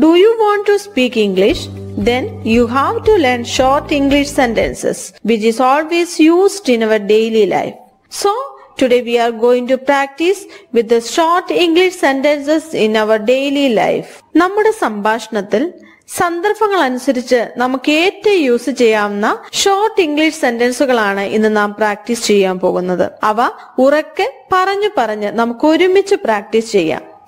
Do you want to speak English? Then you have to learn short English sentences, which is always used in our daily life. So, today we are going to practice with the short English sentences in our daily life. നമ്മുടെ സംഭാഷണത്തിൽ സന്ദർഭങ്ങൾ അനുസരിച്ച് നമുക്ക് ഏറ്റവും use short English English സെന്റൻസുകളാണ് ഇന്ന് Nam practice ചെയ്യാൻ പോകുന്നത് Ava ഉറക്കെ പറഞ്ഞു പറഞ്ഞ് നമുക്ക് practice പ്രാക്ടീസ്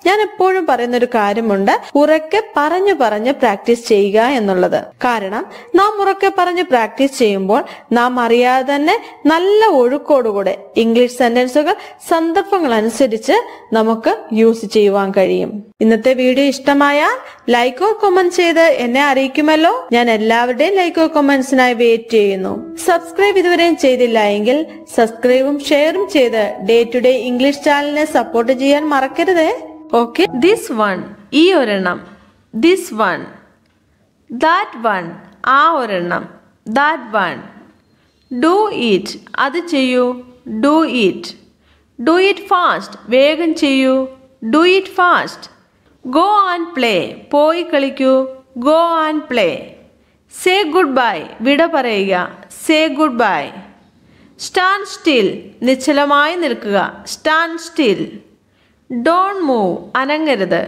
ഞാൻ എപ്പോഴും പറയുന്ന ഒരു കാര്യമുണ്ട് ഉറക്കെ പറഞ്ഞു പറഞ്ഞ് പ്രാക്ടീസ് ചെയ്യുക എന്നുള്ളത് കാരണം നാം ഉറക്കെ പറഞ്ഞ് പ്രാക്ടീസ് ചെയ്യുമ്പോൾ നാം അറിയാതെ തന്നെ നല്ല ഒഴുക്കോടുകൂടെ ഇംഗ്ലീഷ് സെന്റൻസുകൾ സന്ദർഭങ്ങൾ അനുസരിച്ച് നമുക്ക് യൂസ് ചെയ്യുവാൻ കഴിയും ഇന്നത്തെ വീഡിയോ ഇഷ്ടമായാൽ ലൈക്കോ കമന്റ് ചെയ്ത് എന്നെ അറിയിക്കുമല്ലോ ഞാൻ എല്ലാവരുടെയും ലൈക്കോ കമന്റ്സിനായി വെയിറ്റ് ചെയ്യുന്നു സബ്സ്ക്രൈബ് ഇതുവരെയും ചെയ്തില്ല എങ്കിൽ സബ്സ്ക്രൈബും ഷെയറും ചെയ്ത് ഡേ ടു ഡേ ഇംഗ്ലീഷ് ചാനലിനെ സപ്പോർട്ട് ചെയ്യാൻ മറക്കരുതേ ഓക്കെ ദിസ് വൺ ഈ ഒരെണ്ണം ദിസ് വൺ ദാറ്റ് വൺ ആ ഒരെണ്ണം ദാറ്റ് വൺ ഡു ഇറ്റ് അത് ചെയ്യൂ do it do it fast വേഗം ചെയ്യൂ do it fast go and play പോയി കളിക്കൂ go and play say good bye വിട പറയുക say good bye stand still നിശ്ചലമായി നിൽക്കുക സ്റ്റാൻഡ് സ്റ്റിൽ ഡോൺ മൂവ് അനങ്ങരുത്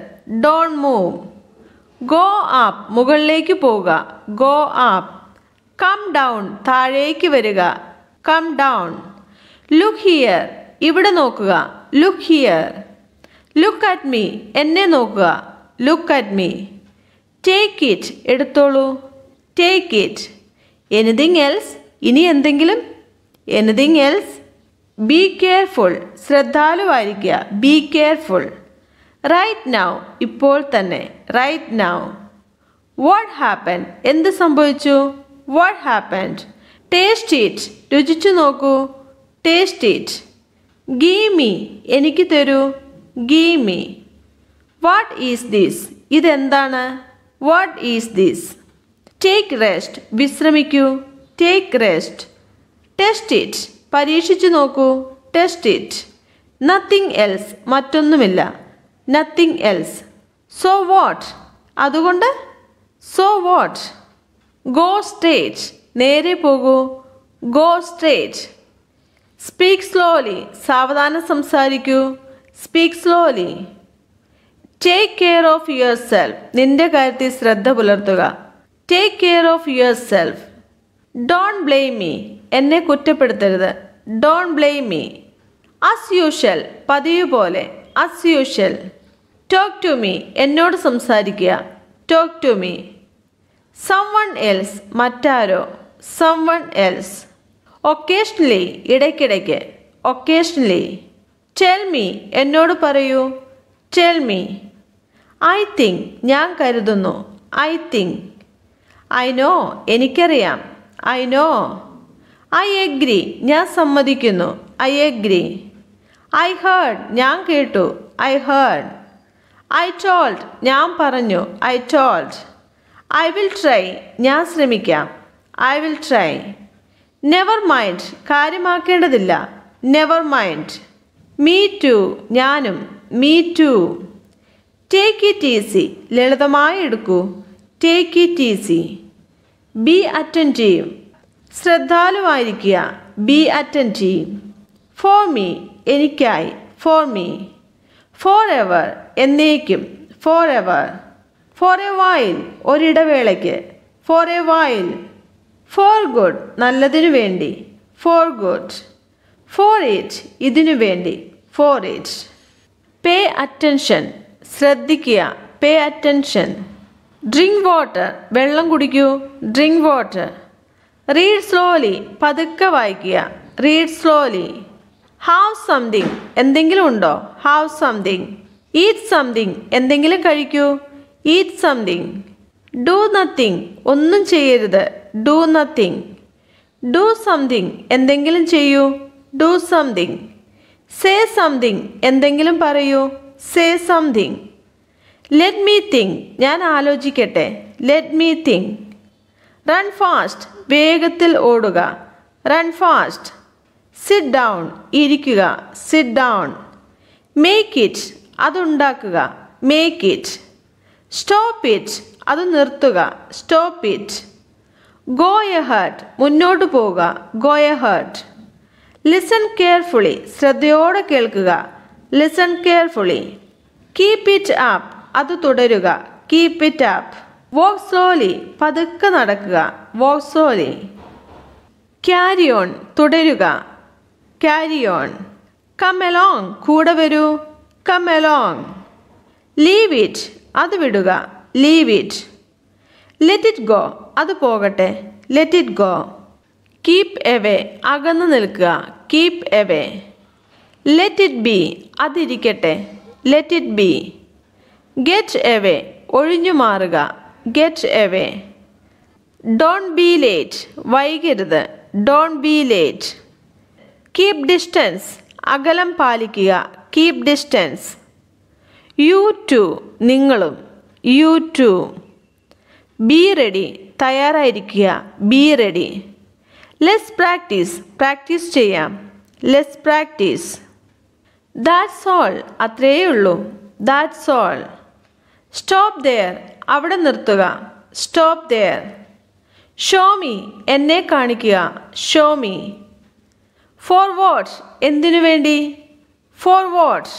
ഡോൺ മൂവ് ഗോ ആപ്പ് മുകളിലേക്ക് പോവുക ഗോ ആപ്പ് കം ഡൗൺ താഴേക്ക് വരിക കം ഡൗൺ ലുക്ക് ഹിയർ ഇവിടെ നോക്കുക look here look at me എന്നെ നോക്കുക look at me take it എടുത്തോളൂ ടേക്ക് ഇറ്റ് എനിതിങ് എൽസ് ഇനി എന്തെങ്കിലും എനിതിങ് എൽസ് ബി കെയർഫുൾ ശ്രദ്ധാലുവായിരിക്കുക ബി കെയർഫുൾ റൈറ്റ് നൗ ഇപ്പോൾ തന്നെ റൈറ്റ് നൗ വാട്ട് ഹാപ്പൻ എന്ത് സംഭവിച്ചു വാട്ട് ഹാപ്പൻ ടേസ്റ്റ് ഇറ്റ് രുചിച്ചു നോക്കൂ ടേസ്റ്റ് ഇറ്റ് ഗീമി എനിക്ക് തരൂ ഗീമി വാട്ട് ഈസ് ദിസ് ഇതെന്താണ് what is this take rest വിശ്രമിക്കൂ ടേക്ക് റെസ്റ്റ് ടെസ്റ്റ് ഇറ്റ് പരീക്ഷിച്ചു നോക്കൂ ടെസ്റ്റ് ഇറ്റ് നത്തിങ് എൽസ് മറ്റൊന്നുമില്ല നത്തിങ് എൽസ് സോ വാട്ട് അതുകൊണ്ട് സോ വാട്ട് ഗോ സ്റ്റേറ്റ് നേരെ പോകൂ ഗോ സ്റ്റേറ്റ് സ്പീക്ക് സ്ലോലി സാവധാനം സംസാരിക്കൂ speak slowly take care of yourself നിന്റെ കാര്യത്തിൽ ശ്രദ്ധ പുലർത്തുക take care of yourself don't blame me എന്നെ കുറ്റപ്പെടുത്തരുത് don't blame me as usual പതിവ് പോലെ as usual talk to me എന്നോട് സംസാരിക്കുക talk to me someone else മറ്റാരോ സം വൺ എൽസ് ഒക്കേഷണലി ഇടയ്ക്കിടയ്ക്ക് ഒക്കേഷണലി ടെൽ മീ എന്നോട് പറയൂ ടെൽ മീ ഐ തിങ്ക് ഞാൻ കരുതുന്നു ഐ തിങ്ക് ഐ നോ എനിക്കറിയാം ഐ നോ ഐ എഗ്രി ഞാൻ സമ്മതിക്കുന്നു ഐ എഗ്രി ഐ ഹേർഡ് ഞാൻ കേട്ടു ഐ ഹേർഡ് ഐ ടോൾഡ് ഞാൻ പറഞ്ഞു I told I will try ഞാൻ ശ്രമിക്കാം I will try never mind കാര്യമാക്കേണ്ടതില്ല നെവർ മൈൻഡ് മീ ടു ഞാനും me too take it easy ലളിതമായി എടുക്കൂ take it easy be attentive ചെയ്യും ശ്രദ്ധാലുവായിരിക്കുക ബി അറ്റൻഡ് ചെയ്യും ഫോർ മീ എനിക്കായി ഫോർ മീ ഫോർ എവർ എന്നേക്കും forever for a while ഒരിടവേളയ്ക്ക് for a while for good നല്ലതിനു വേണ്ടി ഫോർ ഗുഡ് ഫോർ ഏറ്റ് ഇതിനു വേണ്ടി ഫോർ ഏറ്റ് പേ അറ്റൻഷൻ ശ്രദ്ധിക്കുക പേ അറ്റൻഷൻ ഡ്രിങ്ക് വാട്ടർ വെള്ളം കുടിക്കൂ ഡ്രിങ്ക് വാട്ടർ റീഡ് സ്ലോലി പതുക്കെ വായിക്കുക റീഡ് സ്ലോലി ഹാവ് സംതിങ് എന്തെങ്കിലും ഉണ്ടോ ഹാവ് സംതിങ് ഈറ്റ് സംതിങ് എന്തെങ്കിലും കഴിക്കൂ ഈറ്റ് സംതിങ് ഡു നത്തിങ് ഒന്നും ചെയ്യരുത് ഡു നത്തിങ് ഡു സംതിങ് എന്തെങ്കിലും ചെയ്യൂ ഡു സംതിങ് സേ സംതിങ് എന്തെങ്കിലും പറയൂ say something let me think ഞാൻ ആലോചിക്കട്ടെ let me think run fast വേഗത്തിൽ ഓടുക റൺ ഫാസ്റ്റ് സിറ്റ് ഡൗൺ ഇരിക്കുക സിറ്റ് ഡൗൺ മേക്ക് ഇറ്റ് അതുണ്ടാക്കുക മേക്ക് ഇറ്റ് സ്റ്റോപ്പ് ഇറ്റ് അത് നിർത്തുക stop it go ahead മുന്നോട്ട് പോവുക go ahead listen carefully ശ്രദ്ധയോടെ കേൾക്കുക listen carefully keep it up അത് തുടരുക keep it up walk slowly പതുക്കെ നടക്കുക വോക്ക് സ്ലോലി ക്യാരി ഓൺ തുടരുക ക്യാരി ഓൺ കം എലോങ് കൂടെ വരൂ കം എലോങ് ലീവ് ഇറ്റ് അത് വിടുക leave it let it go അത് പോകട്ടെ let it go keep away അകന്നു നിൽക്കുക keep away let it be അതിരിക്കട്ടെ let it be get away ഒഴിഞ്ഞു മാറുക get away don't be late വൈകരുത് don't be late keep distance അകലം പാലിക്കുക കീപ് ഡിസ്റ്റൻസ് യു ടു നിങ്ങളും യു ടു ബി റെഡി തയ്യാറായിരിക്കുക be ready let's practice practice ചെയ്യാം let's practice that's all അത്രയേ ഉള്ളൂ ദാറ്റ്സ് ഓൾ സ്റ്റോപ്പ് ദെയർ അവിടെ നിർത്തുക സ്റ്റോപ്പ് ദെയർ ഷോ മീ എന്നെ കാണിക്കുക ഷോ മീ ഫോർ വാട്ട്സ് എന്തിനു വേണ്ടി ഫോർ വാട്ട്സ്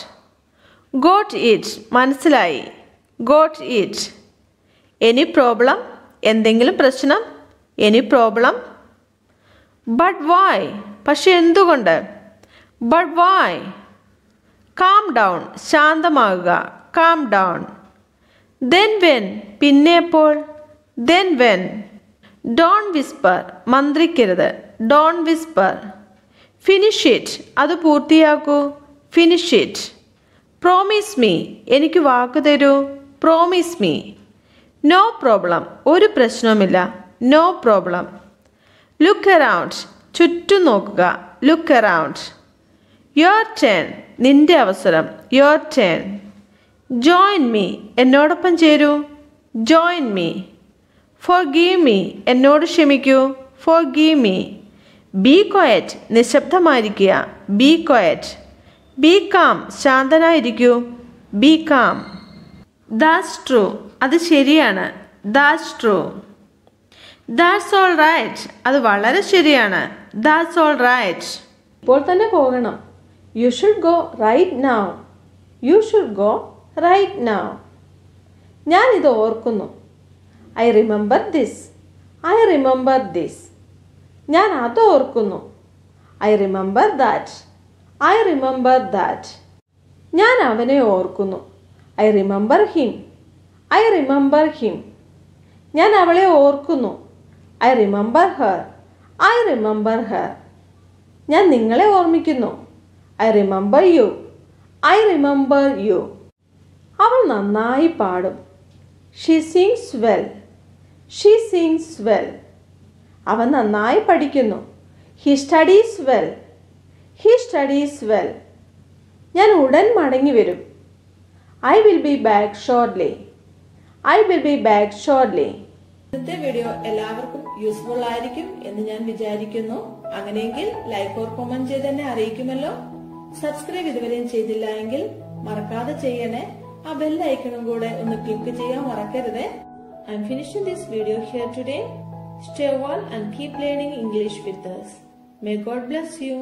ഗോട്ട് ഇറ്റ് മനസ്സിലായി ഗോട്ട് ഇറ്റ് എനി പ്രോബ്ലം എന്തെങ്കിലും പ്രശ്നം എനി പ്രോബ്ലം ബട്ട് വായ് പക്ഷെ എന്തുകൊണ്ട് ബട്ട് വായ് കാം ഡൗൺ ശാന്തമാകുക കാം ഡൗൺ ദെൻ വെൻ പിന്നെ എപ്പോൾ ദെൻ വെൻ ഡോൺ വിസ്പർ മന്ത്രിക്കരുത് ഡോൺ വിസ്പർ ഫിനിഷ് ഇറ്റ് അത് പൂർത്തിയാക്കൂ ഫിനിഷ് ഇറ്റ് പ്രോമിസ് മീ എനിക്ക് വാക്ക് തരൂ പ്രോമിസ് മീ നോ പ്രോബ്ലം ഒരു പ്രശ്നവുമില്ല നോ പ്രോബ്ലം ലുക്ക് അറൗണ്ട് ചുറ്റും നോക്കുക ലുക്ക് അറൗണ്ട് യുവർ ടേൺ നിന്റെ അവസരം യുവർ ടേൺ ജോയിൻ മീ എന്നോടൊപ്പം ചേരൂ join me forgive me എന്നോട് ക്ഷമിക്കൂ forgive me be quiet നിശബ്ദമായിരിക്കുക ബി കൊയറ്റ് ബി കാം ശാന്തനായിരിക്കൂ ബി കാം ദാറ്റ്സ് ട്രൂ അത് ശരിയാണ് that's true that's all right അത് വളരെ ശരിയാണ് ദാറ്റ്സ് ഓൾ റൈറ്റ് ഇപ്പോൾ തന്നെ പോകണം you should go right now you should go right now ഞാനിത് ഓർക്കുന്നു I remember this I remember this ഞാൻ അത് ഓർക്കുന്നു I remember that I remember that ഞാൻ അവനെ ഓർക്കുന്നു I remember him I remember him ഞാൻ അവളെ ഓർക്കുന്നു I remember her I remember her ഞാൻ നിങ്ങളെ ഓർമ്മിക്കുന്നു I remember you I remember you അവൾ നന്നായി പാടും she sings well she sings well അവൻ നന്നായി പഠിക്കുന്നു he studies well he studies well ഞാൻ ഉടൻ മടങ്ങി വരും I will be back shortly I will be back shortly ഇന്നത്തെ വീഡിയോ എല്ലാവർക്കും യൂസ്ഫുൾ ആയിരിക്കും എന്ന് ഞാൻ വിചാരിക്കുന്നു അങ്ങനെയെങ്കിൽ ലൈക്ക് ഓർ കമന്റ് ചെയ്ത് തന്നെ അറിയിക്കുമല്ലോ സബ്സ്ക്രൈബ് ഇതുവരെയും ചെയ്തില്ല എങ്കിൽ മറക്കാതെ ചെയ്യണേ ആ ബെൽ ഐക്കണും കൂടെ ഒന്ന് ക്ലിക്ക് ചെയ്യാൻ മറക്കരുത് I'm finishing this video here today stay well and keep learning English with us. May God bless you.